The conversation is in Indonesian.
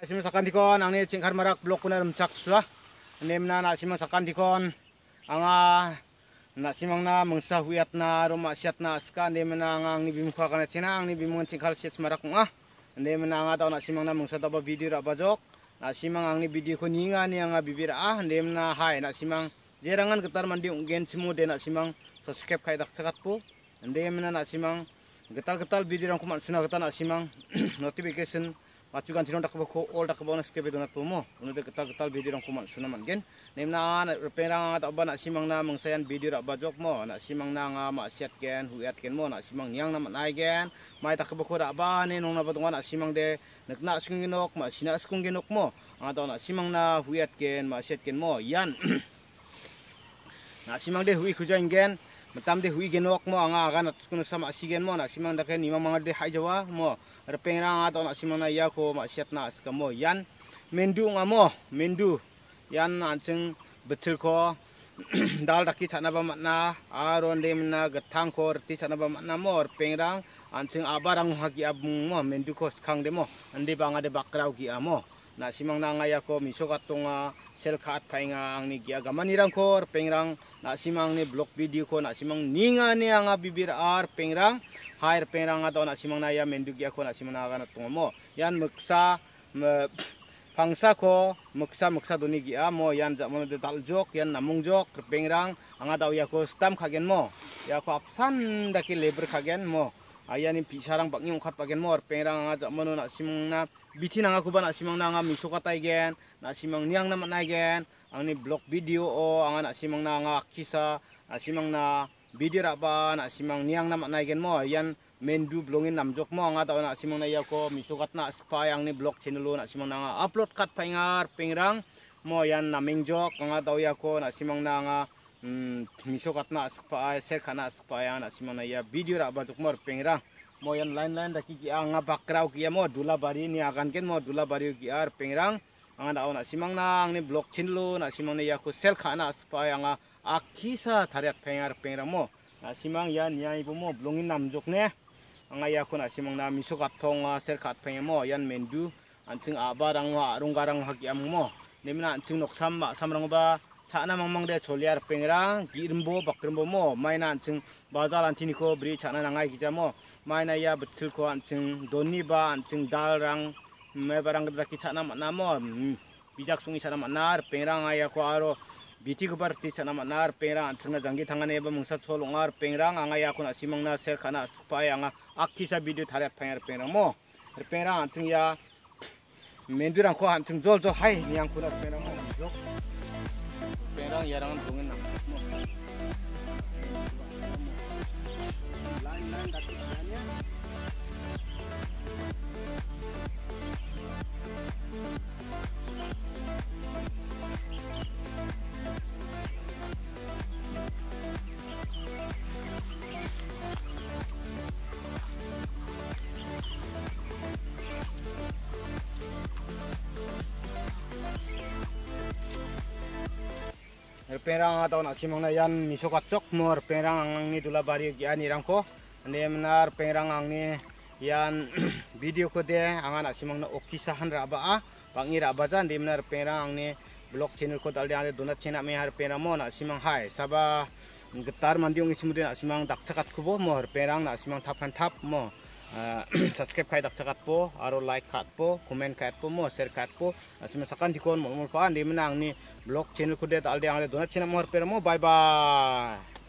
Nasim sakan dikon ang ni cingkar marak blok kuna remcak suah. Nem na sakan dikon ang nasimang na mangsa huyat na roma siat na aska nem na ang ang ni bimukha kana cina ang ni bimungan cingkar siat marak nga. Nem na nga taw tau na mangsa taba video ra bajok. simang ang ni video ko ninga ni ang bibir ah nem na hai nasimang jerangan getar mandi ungen simu de nasimang subscribe kai dak sakat pu. Nem na nasimang getar getar video rang kuman suna getar simang notification macukan dak tak ol all tak na step donat pomo unu de ketal ketal video rong kuman sunaman gen nem na repera tak ba simang na sayan video rak bajok mo na simang na nga ma siat gen huiat gen mo na simang niang na nai gen ma tak ko rak nong na batong na simang de na sung genok ma sina sung genok mo atau na simang na huiat gen ma siat gen mo yan na simang de hui kujang gen matam de hui genok mo anga aga na tuskunu sama sigen mo na simang dake nima mangar de hai jawa mo repeng ranga to na simang na ya ko ma siat na ska mo yan mendu nga mo mendu yan anceng betul ko dal daki chana ba matna aron de mna gatang ko rti chana ba matna mo repeng rang anceng abarang hagi abung mo mendu ko skang de mo ande banga bakrau gi amo na simang na ngaya ko miso katunga selkat khat phainga ang ni gya gamani rang ko pengrang na simang ni blog video ko na simang ninga ni anga bibir ar pengrang hair pengrang ato na simang mang ya mendu gya ko na simang na ga mo yan muksa pangsa ko muksa muksa duni gya mo yan jamon de dal jok yan namung jok pengrang anga daw ya ko stam kagen mo ya ko apsan daki labor kagen mo ayani pisarang bakni ongkat pagen mor pengrang anga jamanu nak simang na bitin anga ba nak simang na anga misoka taigen nak simang niang na ang ni blog video o anga nak simang na kisa nak simang na video raba nak simang niang na manaigen mo yan mendu blongin jok mo anga tau nak simang na yako misokat na spa ni blog channel nak simang na upload kat paingar pengrang mo ayan na mengjok anga tau yako nak simang na Hmm, misok atna aspa ser khana aspa na asimana ya video ra ba tukmar pengra mo yan line line daki ki anga bakrau ki mo dula bari ni akan ken mo dula bari ki ar pengrang anga da ona simang na ang ni blok chin lu na simang ne ya ku sel khana aspa anga akisa tharak pengar pengra mo na simang ya ni ai mo blongin nam jok ne anga ya ku na simang na misok at thong ah, ser khat peng mo yan mendu anching aba rang wa rung hakiam ha ki am mo nemna anching nok sam samrang ba chana mangmang de choliar pengra girmbo bakrimbo mo maina anching bazar antini ko bri chana nangai kija mo maina ya bchil ko anching doni ba anching dal rang me barang da ki chana mana mo bijak sungi chana mana pengra ngai ya ko aro biti khabar ti chana mana pengra anching na jangi thangane ba mungsa cholongar pengra ngai ya ko na simang na ser khana spai anga akhi sa video thare pengra pengra mo pengra anching ya mendurang ko anching jol jol hai niang kuna pengra mo 얘랑 얘랑은 동은 남자 perang atau nak simang na yan miso kacok perang ang ni dula bari yan irang ko menar perang ang ni yan video ko de ang nak simang na okisahan raba a bangi raba jan de menar perang ang ni blog channel ko dal de donat channel me har perang mo nak simang hai sabah getar mandi ong isimude nak simang dakchakat kubo mor perang nak simang tapkan tap mo Ah, subscribe kait dak cakat po, aro like kait po, comment kait po mo, share kait po. Asim ah, sakan dikon mo, mo di menang nih blog channel kudet aldi di ang le donat china mo harpera mo, bye bye.